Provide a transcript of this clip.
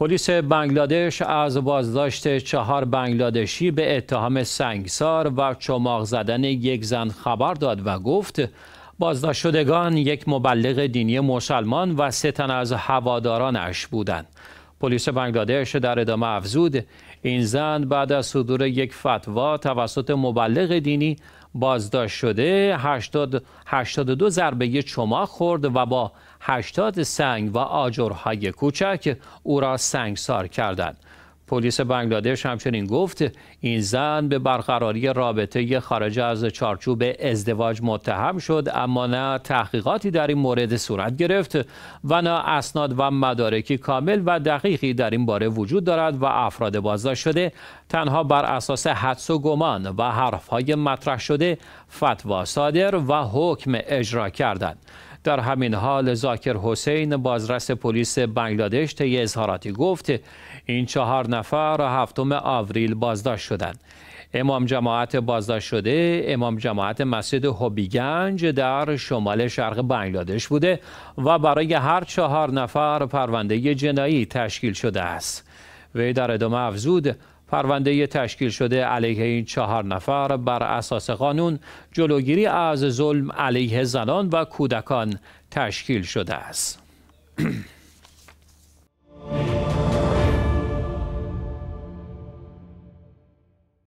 پلیس بنگلادش از بازداشت چهار بنگلادشی به اتهام سنگسار و چماق زدن یک زن خبر داد و گفت بازداشت یک مبلغ دینی مسلمان و سه تن از هوادارانش بودند. پلیس بنگلادش در ادامه افزود این زن بعد از صدور یک فتوا توسط مبلغ دینی بازداشت شده 82 ضربه چما خورد و با 80 سنگ و آجرهای کوچک او را سنگسار کردند پلیس بنگلادش همچنین گفت این زن به برقراری رابطه خارج از چارچوب ازدواج متهم شد اما نه تحقیقاتی در این مورد صورت گرفت و نه اسناد و مدارکی کامل و دقیقی در این باره وجود دارد و افراد بازداشت شده تنها بر اساس حدس و گمان و حرفهای مطرح شده فتوا صادر و حکم اجرا کردند در همین حال زاکر حسین بازرس پلیس بنگلادش طی اظهاراتی گفت این چهار نفر هفتم آوریل بازداشت شدند امام جماعت بازداشت شده امام جماعت مسجد هوبیگنج در شمال شرق بنگلادش بوده و برای هر چهار نفر پرونده جنایی تشکیل شده است وی در ادامه افزود پرونده تشکیل شده علیه این چهار نفر بر اساس قانون جلوگیری از ظلم علیه زنان و کودکان تشکیل شده است.